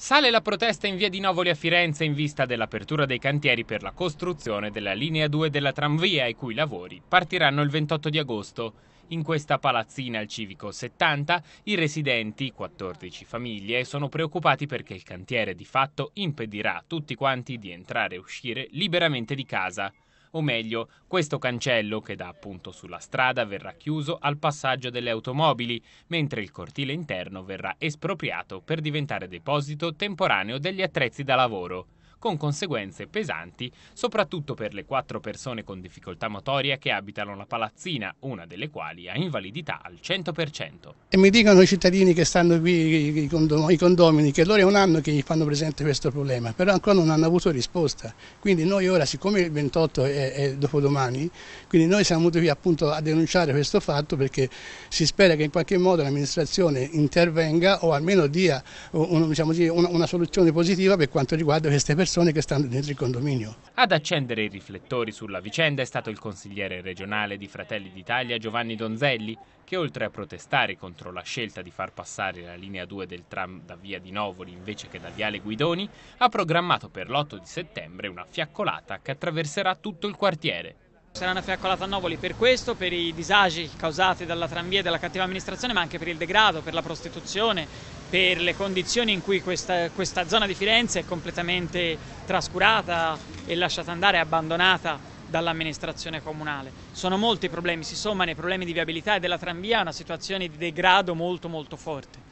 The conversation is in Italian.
Sale la protesta in via di Novoli a Firenze in vista dell'apertura dei cantieri per la costruzione della linea 2 della tramvia i cui lavori partiranno il 28 di agosto. In questa palazzina al civico 70 i residenti, 14 famiglie, sono preoccupati perché il cantiere di fatto impedirà a tutti quanti di entrare e uscire liberamente di casa o meglio, questo cancello che dà appunto sulla strada verrà chiuso al passaggio delle automobili, mentre il cortile interno verrà espropriato per diventare deposito temporaneo degli attrezzi da lavoro con conseguenze pesanti soprattutto per le quattro persone con difficoltà motoria che abitano la palazzina, una delle quali ha invalidità al 100%. E mi dicono i cittadini che stanno qui, i, condomini, che loro è un anno che gli fanno presente questo problema, però ancora non hanno avuto risposta. Quindi noi ora, siccome il 28 è, è dopodomani, quindi noi siamo venuti qui appunto a denunciare questo fatto perché si spera che in qualche modo l'amministrazione intervenga o almeno dia un, diciamo così, una, una soluzione positiva per quanto riguarda queste persone persone che stanno dentro il condominio. Ad accendere i riflettori sulla vicenda è stato il consigliere regionale di Fratelli d'Italia Giovanni Donzelli, che oltre a protestare contro la scelta di far passare la linea 2 del tram da via di Novoli invece che da viale Guidoni, ha programmato per l'8 di settembre una fiaccolata che attraverserà tutto il quartiere. Saranno fiaccolate a Novoli per questo, per i disagi causati dalla tranvia e dalla cattiva amministrazione, ma anche per il degrado, per la prostituzione, per le condizioni in cui questa, questa zona di Firenze è completamente trascurata e lasciata andare, abbandonata dall'amministrazione comunale. Sono molti i problemi, si sommano i problemi di viabilità e della tranvia a una situazione di degrado molto molto forte.